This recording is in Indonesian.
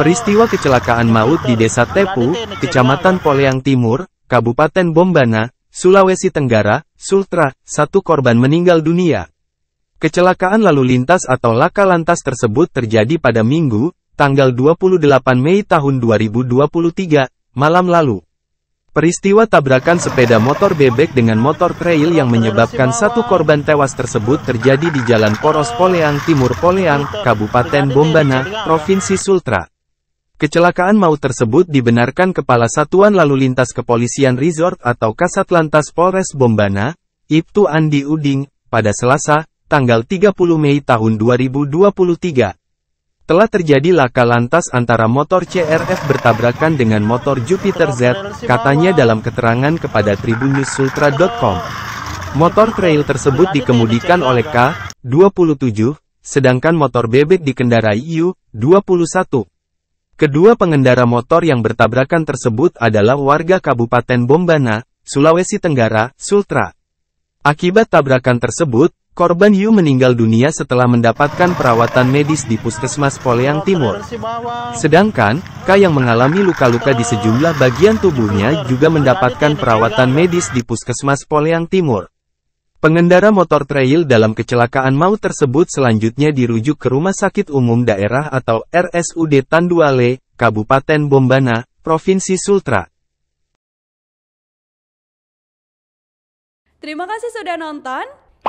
Peristiwa kecelakaan maut di Desa Tepu, Kecamatan Poleang Timur, Kabupaten Bombana, Sulawesi Tenggara, Sultra, satu korban meninggal dunia. Kecelakaan lalu lintas atau laka lantas tersebut terjadi pada Minggu, tanggal 28 Mei tahun 2023, malam lalu. Peristiwa tabrakan sepeda motor bebek dengan motor trail yang menyebabkan satu korban tewas tersebut terjadi di Jalan Poros Poleang Timur Poleang, Kabupaten Bombana, Provinsi Sultra. Kecelakaan maut tersebut dibenarkan Kepala Satuan Lalu Lintas Kepolisian Resort atau Kasat Lantas Polres Bombana, Ibtu Andi Uding, pada Selasa, tanggal 30 Mei tahun 2023 telah terjadi laka lantas antara motor CRF bertabrakan dengan motor Jupiter Z, katanya dalam keterangan kepada tribunnews.ultra.com. Motor trail tersebut dikemudikan oleh K, 27, sedangkan motor bebek dikendarai u 21. Kedua pengendara motor yang bertabrakan tersebut adalah warga Kabupaten Bombana, Sulawesi Tenggara, Sultra. Akibat tabrakan tersebut, Korban Yu meninggal dunia setelah mendapatkan perawatan medis di Puskesmas Poleang Timur. Sedangkan, K yang mengalami luka-luka di sejumlah bagian tubuhnya juga mendapatkan perawatan medis di Puskesmas Poleang Timur. Pengendara motor trail dalam kecelakaan maut tersebut selanjutnya dirujuk ke Rumah Sakit Umum Daerah atau RSUD Tanduale, Kabupaten Bombana, Provinsi Sultra. Terima kasih sudah nonton.